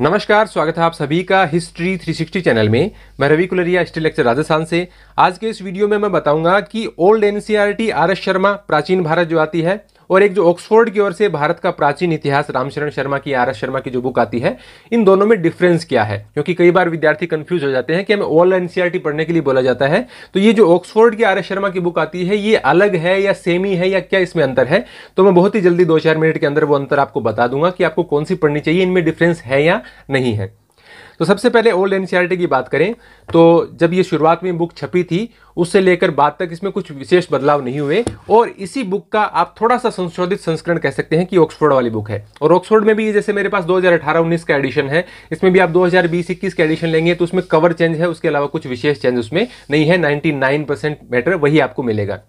नमस्कार स्वागत है आप सभी का हिस्ट्री 360 चैनल में मैं रवि कुलरिया हिस्ट्री लेक्चर राजस्थान से आज के इस वीडियो में मैं बताऊंगा कि old NCERT R S Sharma प्राचीन भारत जो आती है और एक जो ऑक्सफोर्ड की ओर से भारत का प्राचीन इतिहास रामशरण शर्मा की आर एस शर्मा की जो बुक आती है इन दोनों में डिफरेंस क्या है क्योंकि कई बार विद्यार्थी कंफ्यूज हो जाते हैं कि हमें ओल्ड एनसीआरटी पढ़ने के लिए बोला जाता है तो ये जो ऑक्सफोर्ड की आर एस शर्मा की बुक आती है ये अलग है या सेमी है या क्या इसमें अंतर है तो मैं बहुत ही जल्दी दो चार मिनट के अंदर वो अंतर आपको बता दूंगा कि आपको कौन सी पढ़नी चाहिए इनमें डिफरेंस है या नहीं है तो सबसे पहले ओल्ड एन की बात करें तो जब ये शुरुआत में बुक छपी थी उससे लेकर बाद तक इसमें कुछ विशेष बदलाव नहीं हुए और इसी बुक का आप थोड़ा सा संशोधित संस्करण कह सकते हैं कि ऑक्सफोर्ड वाली बुक है और ऑक्सफोर्ड में भी जैसे मेरे पास 2018-19 का एडिशन है इसमें भी आप 2020-21 का एडिशन लेंगे तो उसमें कवर चेंज है उसके अलावा कुछ विशेष चेंज उसमें नहीं है 99% मैटर वही आपको मिलेगा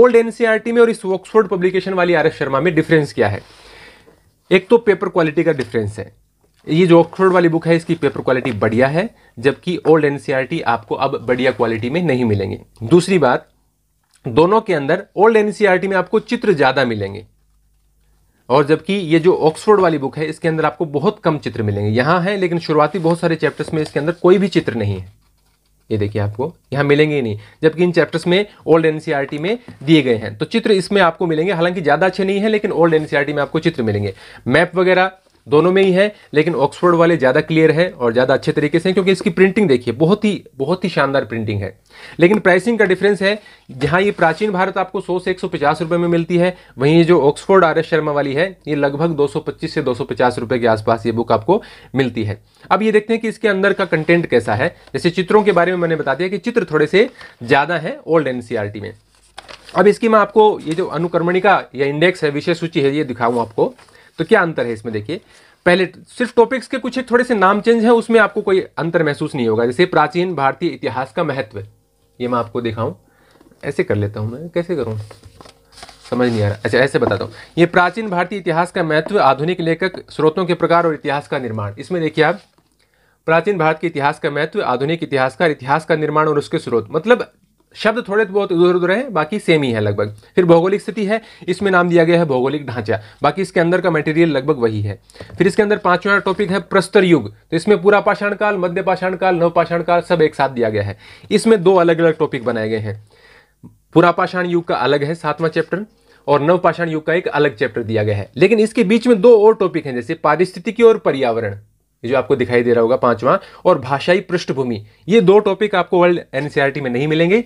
ओल्ड एनसीआरटी में और इस ऑक्सफोर्ड पब्लिकेशन वाली आर शर्मा में डिफरेंस क्या है एक तो पेपर क्वालिटी का डिफरेंस है ये जो ऑक्सफोर्ड वाली बुक है इसकी पेपर क्वालिटी बढ़िया है जबकि ओल्ड एन e आपको अब बढ़िया क्वालिटी में नहीं मिलेंगे दूसरी बात दोनों के अंदर ओल्ड एन e में आपको चित्र ज़्यादा मिलेंगे और जबकि ये जो ऑक्सफोर्ड वाली बुक है इसके अंदर आपको बहुत कम चित्र मिलेंगे यहां है लेकिन शुरुआती बहुत सारे चैप्टर्स में इसके अंदर कोई भी चित्र नहीं है ये देखिए आपको यहां मिलेंगे ही नहीं जबकि इन चैप्टर्स में ओल्ड एनसीईआरटी e में दिए गए हैं तो चित्र इसमें आपको मिलेंगे हालांकि ज़्यादा अच्छे नहीं है लेकिन ओल्ड एनसीईआरटी में आपको चित्र मिलेंगे मैप वगैरह दोनों में ही है लेकिन ऑक्सफोर्ड वाले ज़्यादा क्लियर है और ज़्यादा अच्छे तरीके से क्योंकि इसकी प्रिंटिंग देखिए बहुत ही बहुत ही शानदार प्रिंटिंग है लेकिन प्राइसिंग का डिफरेंस है जहाँ ये प्राचीन भारत आपको 100 से 150 रुपए में मिलती है वहीं जो ऑक्सफोर्ड आर शर्मा वाली है ये लगभग 225 से 250 रुपए के आसपास ये बुक आपको मिलती है अब ये देखते हैं कि इसके अंदर का कंटेंट कैसा है जैसे चित्रों के बारे में मैंने बता दिया कि चित्र थोड़े से ज़्यादा है ओल्ड एन e में अब इसकी मैं आपको ये जो अनुक्रमणिका या इंडेक्स है विषय सूची है ये दिखाऊँ आपको तो क्या अंतर है इसमें देखिए पहले सिर्फ टॉपिक्स के कुछ एक थोड़े से नाम चेंज है उसमें आपको कोई अंतर महसूस नहीं होगा जैसे प्राचीन भारतीय इतिहास का महत्व ये मैं आपको दिखाऊं ऐसे कर लेता हूं मैं कैसे करूं समझ नहीं आ रहा अच्छा ऐसे बताता हूँ ये प्राचीन भारतीय इतिहास का महत्व आधुनिक लेखक स्रोतों के प्रकार और इतिहास का निर्माण इसमें देखिए आप प्राचीन भारत के इतिहास का महत्व आधुनिक इतिहास का इतिहास का निर्माण और उसके स्रोत मतलब शब्द थोड़े तो बहुत उधर उधर हैं बाकी सेम ही है लगभग फिर भौगोलिक स्थिति है इसमें नाम दिया गया है भौगोलिक ढांचा बाकी इसके अंदर का मटेरियल लगभग वही है फिर इसके अंदर पांचवा टॉपिक है प्रस्तर युग तो इसमें पूरा पाषाण काल मध्य पाषाण काल नवपाषाण काल सब एक साथ दिया गया है इसमें दो अलग अलग टॉपिक बनाए गए हैं पूरा पाषाण युग का अलग है सातवां चैप्टर और नवपाषाण युग का एक अलग चैप्टर दिया गया है लेकिन इसके बीच में दो और टॉपिक हैं जैसे पारिस्थितिकी और पर्यावरण जो आपको दिखाई दे रहा होगा पांचवा और भाषाई पृष्ठभूमि ये दो टॉपिक आपको वर्ल्ड एनसीआरटी e में नहीं मिलेंगे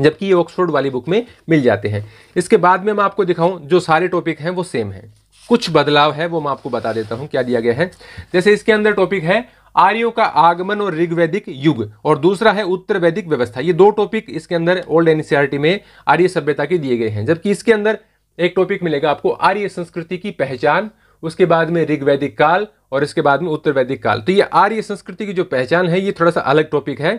जबकि ये ऑक्सफोर्ड वाली बुक में मिल जाते हैं इसके बाद में मैं आपको दिखाऊं जो सारे टॉपिक हैं वो सेम हैं कुछ बदलाव है वो मैं आपको बता देता हूं क्या दिया गया है जैसे इसके अंदर टॉपिक है आर्यों का आगमन और ऋग्वैदिक युग और दूसरा है उत्तर वैदिक व्यवस्था ये दो टॉपिक इसके अंदर ओल्ड एनसीआरटी में आर्य सभ्यता के दिए गए हैं जबकि इसके अंदर एक टॉपिक मिलेगा आपको आर्य संस्कृति की पहचान उसके बाद में ऋग वैदिक काल और इसके बाद में उत्तर वैदिक काल तो ये आर्य संस्कृति की जो पहचान है ये थोड़ा सा अलग टॉपिक है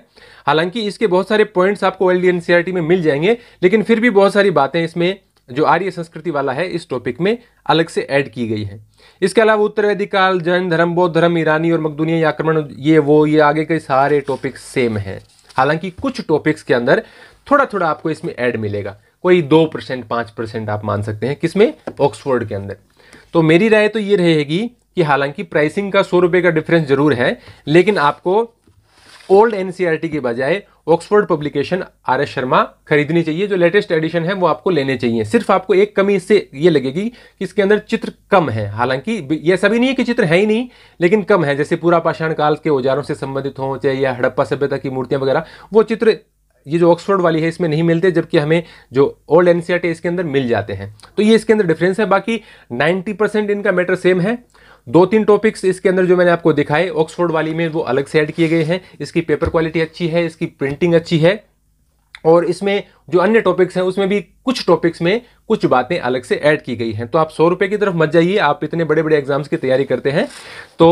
हालांकि इसके बहुत सारे पॉइंट्स आपको एल डी में मिल जाएंगे लेकिन फिर भी बहुत सारी बातें इसमें जो आर्य संस्कृति वाला है इस टॉपिक में अलग से ऐड की गई है इसके अलावा उत्तर वैदिक काल जैन धर्म बौद्ध धर्म ईरानी और मकदुनिया आक्रमण ये वो ये आगे के सारे टॉपिक सेम हैं हालांकि कुछ टॉपिक्स के अंदर थोड़ा थोड़ा आपको इसमें ऐड मिलेगा कोई दो परसेंट पाँच परसेंट आप मान सकते हैं किसमें ऑक्सफोर्ड के अंदर तो मेरी राय तो ये रहेगी कि हालांकि प्राइसिंग का सौ रुपये का डिफरेंस जरूर है लेकिन आपको ओल्ड एन e के बजाय Oxford publication R S Sharma खरीदनी चाहिए जो लेटेस्ट एडिशन है वो आपको लेने चाहिए सिर्फ आपको एक कमी इससे ये लगेगी कि इसके अंदर चित्र कम है हालांकि ये सभी नहीं है कि चित्र है ही नहीं लेकिन कम है जैसे पूरा पाषाण काल के औजारों से संबंधित हों चाहे या हड़प्पा सभ्यता की मूर्तियां वगैरह वो चित्र ये जो ऑक्सफोर्ड वाली है इसमें नहीं मिलते जबकि हमें जो ओल्ड एन इसके अंदर मिल जाते हैं तो ये इसके अंदर डिफरेंस है बाकी 90 परसेंट इनका मैटर सेम है दो तीन टॉपिक्स इसके अंदर जो मैंने आपको दिखाए ऑक्सफोर्ड वाली में वो अलग से ऐड किए गए हैं इसकी पेपर क्वालिटी अच्छी है इसकी प्रिंटिंग अच्छी है और इसमें जो अन्य टॉपिक्स हैं उसमें भी कुछ टॉपिक्स में कुछ बातें अलग से ऐड की गई हैं तो आप सौ रुपये की तरफ मत जाइए आप इतने बड़े बड़े एग्जाम्स की तैयारी करते हैं तो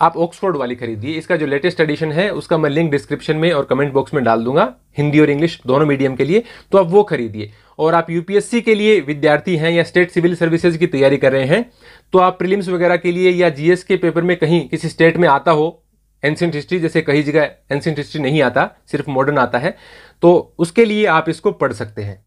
आप ऑक्सफोर्ड वाली खरीदिए इसका जो लेटेस्ट एडिशन है उसका मैं लिंक डिस्क्रिप्शन में और कमेंट बॉक्स में डाल दूंगा हिंदी और इंग्लिश दोनों मीडियम के लिए तो आप वो खरीदिए और आप यूपीएससी के लिए विद्यार्थी हैं या स्टेट सिविल सर्विसेज की तैयारी कर रहे हैं तो आप प्रिलिम्स वगैरह के लिए या जीएस के पेपर में कहीं किसी स्टेट में आता हो एंशियंट हिस्ट्री जैसे कहीं जगह एंशियंट हिस्ट्री नहीं आता सिर्फ मॉडर्न आता है तो उसके लिए आप इसको पढ़ सकते हैं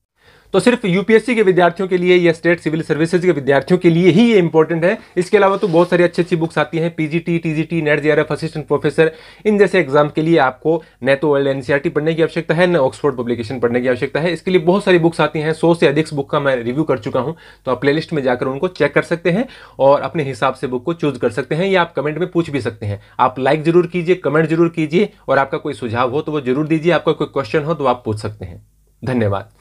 तो सिर्फ यूपीएससी के विद्यार्थियों के लिए या स्टेट सिविल सर्विसेज के विद्यार्थियों के लिए ही ये इंपॉर्टेंट है इसके अलावा तो बहुत सारी अच्छी अच्छी बुक्स आती हैं PGT TGT NET J assistant professor इन जैसे एग्जाम के लिए आपको न तो वर्ल्ड एनसीआरटी e पढ़ने की आवश्यकता है न ऑक्सफोर्ड पब्लिकेशन पढ़ने की आवश्यकता है इसके लिए बहुत सारी बुक्स आती हैं सौ से अधिक बुक का मैं रिव्यू कर चुका हूँ तो आप प्ले में जाकर उनको चेक कर सकते हैं और अपने हिसाब से बुक को चूज कर सकते हैं या आप कमेंट में पूछ भी सकते हैं आप लाइक जरूर कीजिए कमेंट जरूर कीजिए और आपका कोई सुझाव हो तो वो जरूर दीजिए आपका कोई क्वेश्चन हो तो आप पूछ सकते हैं धन्यवाद